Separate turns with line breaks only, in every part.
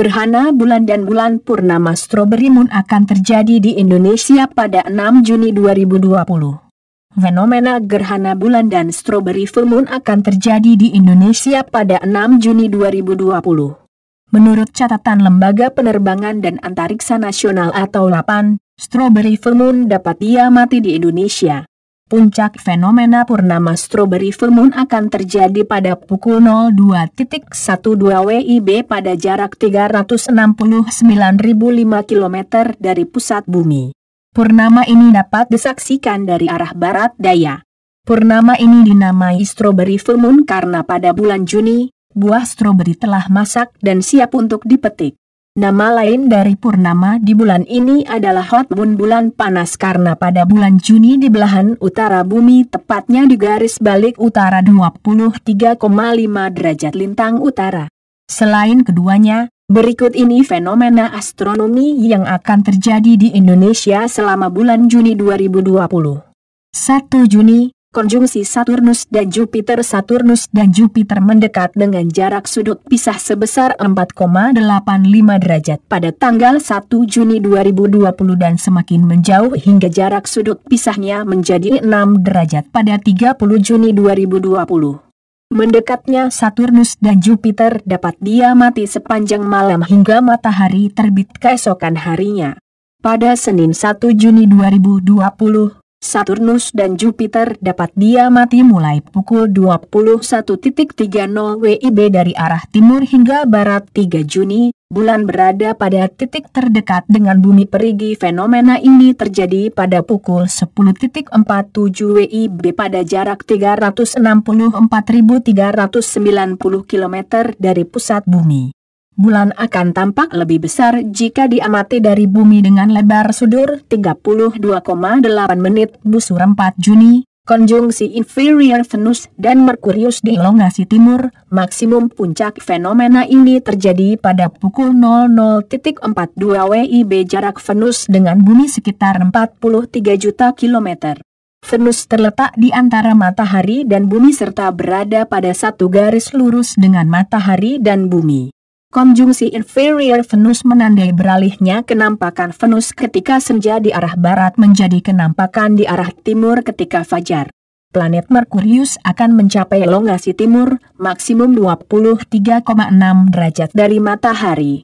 Gerhana bulan dan bulan purnama strawberry moon akan terjadi di Indonesia pada 6 Juni 2020. Fenomena gerhana bulan dan strawberry full moon akan terjadi di Indonesia pada 6 Juni 2020. Menurut catatan Lembaga Penerbangan dan Antariksa Nasional atau LAPAN, strawberry full moon dapat diamati di Indonesia Puncak fenomena purnama strawberry full moon akan terjadi pada pukul 02.12 WIB pada jarak 369.005 km dari pusat bumi. Purnama ini dapat disaksikan dari arah barat daya. Purnama ini dinamai strawberry full moon karena pada bulan Juni, buah stroberi telah masak dan siap untuk dipetik. Nama lain dari purnama di bulan ini adalah Hot Moon bulan panas karena pada bulan Juni di belahan utara bumi tepatnya di garis balik utara 23,5 derajat lintang utara. Selain keduanya, berikut ini fenomena astronomi yang akan terjadi di Indonesia selama bulan Juni 2020. 1 Juni, Konjungsi Saturnus dan Jupiter Saturnus dan Jupiter mendekat dengan jarak sudut pisah sebesar 4,85 derajat pada tanggal 1 Juni 2020 dan semakin menjauh hingga jarak sudut pisahnya menjadi 6 derajat pada 30 Juni 2020. Mendekatnya Saturnus dan Jupiter dapat diamati sepanjang malam hingga matahari terbit keesokan harinya. Pada Senin 1 Juni 2020, Saturnus dan Jupiter dapat diamati mulai pukul 21.30 WIB dari arah timur hingga barat 3 Juni, bulan berada pada titik terdekat dengan bumi perigi fenomena ini terjadi pada pukul 10.47 WIB pada jarak 364.390 km dari pusat bumi. Bulan akan tampak lebih besar jika diamati dari bumi dengan lebar sudur 32,8 menit busur 4 Juni. Konjungsi inferior Venus dan Merkurius di elongasi timur, maksimum puncak fenomena ini terjadi pada pukul 00.42 WIB jarak Venus dengan bumi sekitar 43 juta kilometer. Venus terletak di antara matahari dan bumi serta berada pada satu garis lurus dengan matahari dan bumi. Konjungsi inferior Venus menandai beralihnya kenampakan Venus ketika senja di arah barat menjadi kenampakan di arah timur ketika fajar. Planet Merkurius akan mencapai elongasi timur, maksimum 23,6 derajat dari matahari.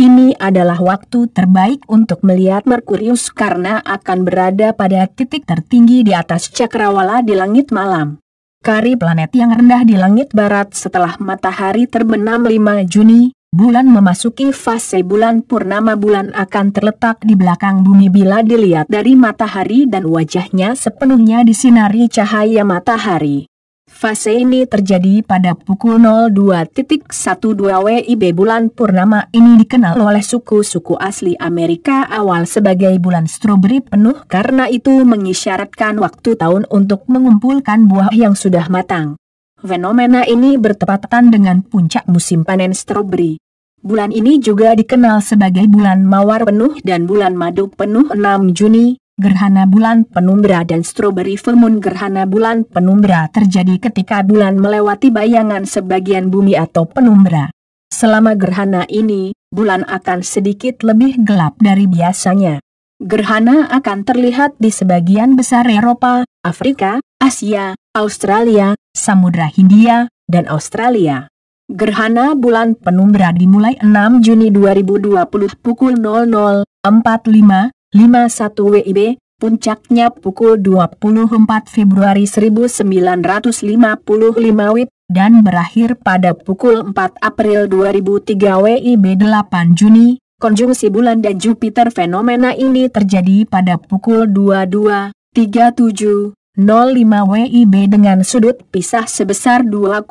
Ini adalah waktu terbaik untuk melihat Merkurius karena akan berada pada titik tertinggi di atas cakrawala di langit malam. Kari planet yang rendah di langit barat setelah matahari terbenam 5 Juni Bulan memasuki fase bulan purnama bulan akan terletak di belakang bumi bila dilihat dari matahari dan wajahnya sepenuhnya disinari cahaya matahari. Fase ini terjadi pada pukul 02.12 WIB bulan purnama ini dikenal oleh suku-suku asli Amerika awal sebagai bulan stroberi penuh karena itu mengisyaratkan waktu tahun untuk mengumpulkan buah yang sudah matang. Fenomena ini bertepatan dengan puncak musim panen stroberi. Bulan ini juga dikenal sebagai bulan mawar penuh dan bulan madu penuh 6 Juni. Gerhana bulan penumbra dan stroberi. full gerhana bulan penumbra terjadi ketika bulan melewati bayangan sebagian bumi atau penumbra. Selama gerhana ini, bulan akan sedikit lebih gelap dari biasanya. Gerhana akan terlihat di sebagian besar Eropa, Afrika, Asia, Australia, Samudra Hindia, dan Australia. Gerhana bulan penumbra dimulai 6 Juni 2020 pukul 00.45.51 WIB, puncaknya pukul 24 Februari 1955 WIB, dan berakhir pada pukul 4 April 2003 WIB 8 Juni. Konjungsi bulan dan Jupiter fenomena ini terjadi pada pukul 22.37 0,5 WIB dengan sudut pisah sebesar 2,4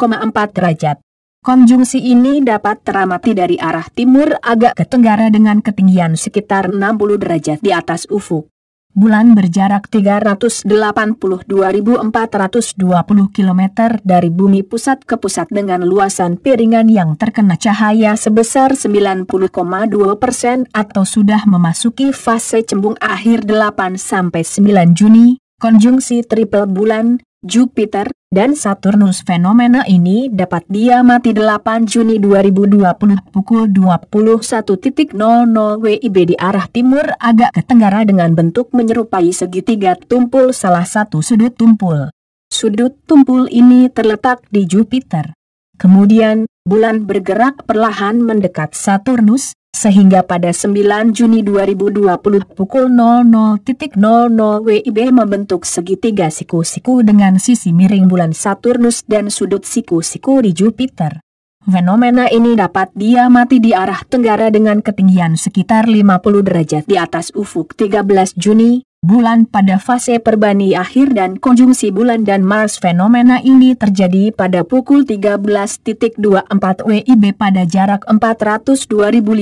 derajat. Konjungsi ini dapat teramati dari arah timur agak ke tenggara dengan ketinggian sekitar 60 derajat di atas ufuk. Bulan berjarak 382.420 km dari bumi pusat ke pusat dengan luasan piringan yang terkena cahaya sebesar 90,2 persen atau sudah memasuki fase cembung akhir 8-9 Juni Konjungsi triple bulan Jupiter dan Saturnus fenomena ini dapat diamati 8 Juni 2020 pukul 21.00 WIB di arah timur agak ke tenggara dengan bentuk menyerupai segitiga tumpul salah satu sudut tumpul. Sudut tumpul ini terletak di Jupiter. Kemudian, bulan bergerak perlahan mendekat Saturnus, sehingga pada 9 Juni 2020 pukul 00.00 WIB membentuk segitiga siku-siku dengan sisi miring bulan Saturnus dan sudut siku-siku di Jupiter. Fenomena ini dapat diamati di arah tenggara dengan ketinggian sekitar 50 derajat di atas ufuk 13 Juni, bulan pada fase perbani akhir dan konjungsi bulan dan Mars fenomena ini terjadi pada pukul 13.24 WIB pada jarak 402.575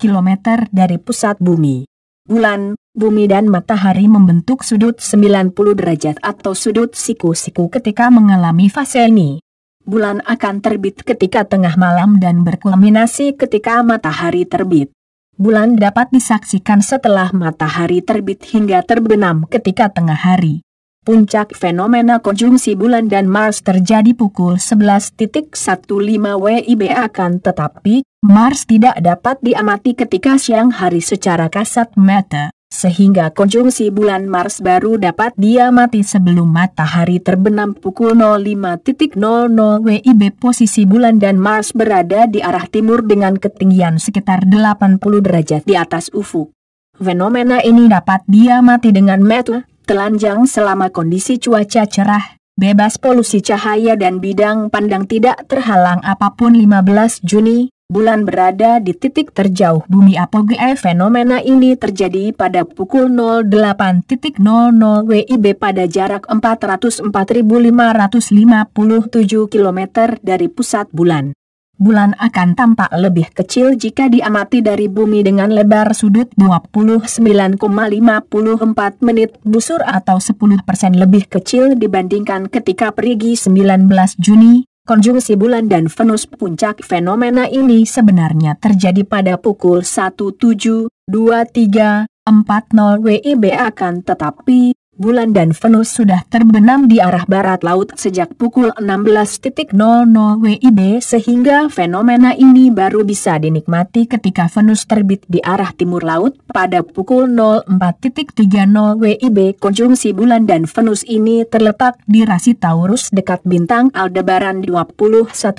km dari pusat bumi. Bulan, bumi dan matahari membentuk sudut 90 derajat atau sudut siku-siku ketika mengalami fase ini. Bulan akan terbit ketika tengah malam dan berkulminasi ketika matahari terbit bulan dapat disaksikan setelah matahari terbit hingga terbenam ketika tengah hari. Puncak fenomena konjungsi bulan dan Mars terjadi pukul 11.15 WIB akan tetapi, Mars tidak dapat diamati ketika siang hari secara kasat mata sehingga konjungsi bulan Mars baru dapat diamati sebelum matahari terbenam pukul 05.00 WIB posisi bulan dan Mars berada di arah timur dengan ketinggian sekitar 80 derajat di atas ufuk. Fenomena ini dapat diamati dengan metu, telanjang selama kondisi cuaca cerah bebas polusi cahaya dan bidang pandang tidak terhalang apapun 15 Juni Bulan berada di titik terjauh bumi apogee fenomena ini terjadi pada pukul 08.00 WIB pada jarak 404.557 km dari pusat bulan. Bulan akan tampak lebih kecil jika diamati dari bumi dengan lebar sudut 29,54 menit busur atau 10% lebih kecil dibandingkan ketika perigi 19 Juni Konjungsi bulan dan Venus puncak fenomena ini sebenarnya terjadi pada pukul 17.23.40 WIB akan tetapi bulan dan Venus sudah terbenam di arah barat laut sejak pukul 16.00 WIB sehingga fenomena ini baru bisa dinikmati ketika Venus terbit di arah timur laut pada pukul 04.30 WIB. Konjungsi bulan dan Venus ini terletak di rasi Taurus dekat bintang Aldebaran 21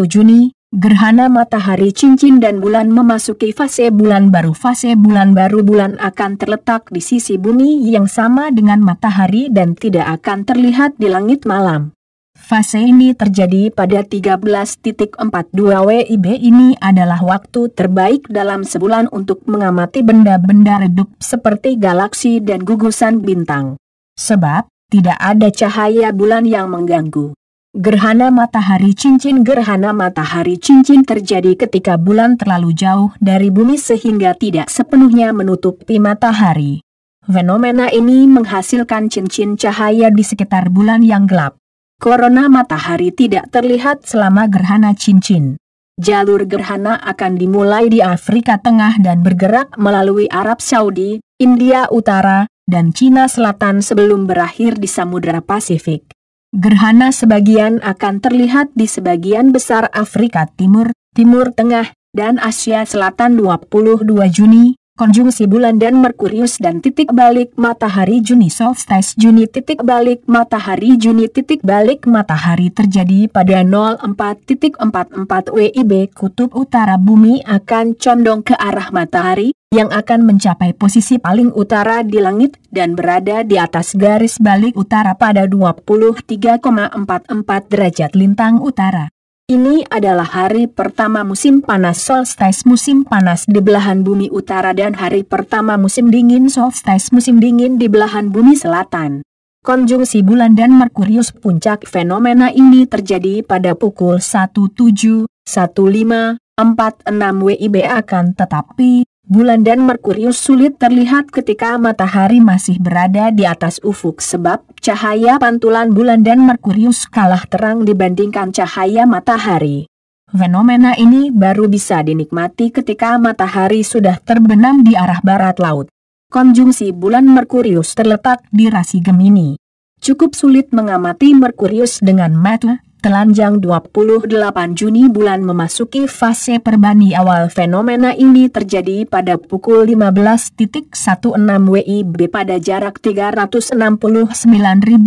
Juni Gerhana matahari cincin dan bulan memasuki fase bulan baru. Fase bulan baru bulan akan terletak di sisi bumi yang sama dengan matahari dan tidak akan terlihat di langit malam. Fase ini terjadi pada 13.42 WIB ini adalah waktu terbaik dalam sebulan untuk mengamati benda-benda redup seperti galaksi dan gugusan bintang. Sebab, tidak ada cahaya bulan yang mengganggu. Gerhana matahari cincin Gerhana matahari cincin terjadi ketika bulan terlalu jauh dari bumi sehingga tidak sepenuhnya menutupi matahari. Fenomena ini menghasilkan cincin cahaya di sekitar bulan yang gelap. Korona matahari tidak terlihat selama gerhana cincin. Jalur gerhana akan dimulai di Afrika Tengah dan bergerak melalui Arab Saudi, India Utara, dan Cina Selatan sebelum berakhir di Samudra Pasifik. Gerhana sebagian akan terlihat di sebagian besar Afrika Timur, Timur Tengah, dan Asia Selatan 22 Juni, konjungsi bulan dan Merkurius dan titik balik matahari Juni solstice Juni titik balik matahari Juni titik balik matahari terjadi pada 04.44 WIB kutub utara bumi akan condong ke arah matahari, yang akan mencapai posisi paling utara di langit dan berada di atas garis balik utara pada 23,44 derajat lintang utara. Ini adalah hari pertama musim panas solstice musim panas di belahan bumi utara dan hari pertama musim dingin solstice musim dingin di belahan bumi selatan. Konjungsi bulan dan Merkurius puncak fenomena ini terjadi pada pukul 17.15 46 WIB akan tetapi Bulan dan Merkurius sulit terlihat ketika matahari masih berada di atas ufuk sebab cahaya pantulan bulan dan Merkurius kalah terang dibandingkan cahaya matahari. Fenomena ini baru bisa dinikmati ketika matahari sudah terbenam di arah barat laut. Konjungsi bulan Merkurius terletak di rasi Gemini. Cukup sulit mengamati Merkurius dengan mata, Telanjang 28 Juni bulan memasuki fase perbani awal fenomena ini terjadi pada pukul 15.16 WIB pada jarak 369.921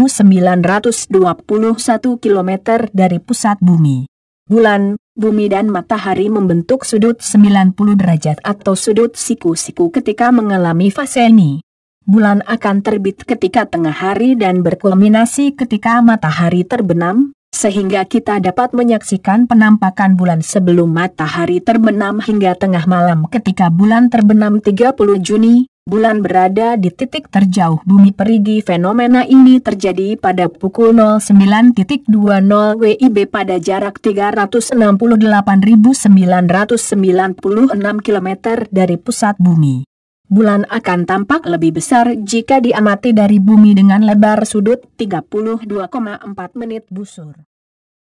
km dari pusat bumi. Bulan, bumi dan matahari membentuk sudut 90 derajat atau sudut siku-siku ketika mengalami fase ini. Bulan akan terbit ketika tengah hari dan berkulminasi ketika matahari terbenam, sehingga kita dapat menyaksikan penampakan bulan sebelum matahari terbenam hingga tengah malam ketika bulan terbenam 30 Juni, bulan berada di titik terjauh bumi perigi fenomena ini terjadi pada pukul 09.20 WIB pada jarak 368.996 km dari pusat bumi. Bulan akan tampak lebih besar jika diamati dari bumi dengan lebar sudut 32,4 menit busur.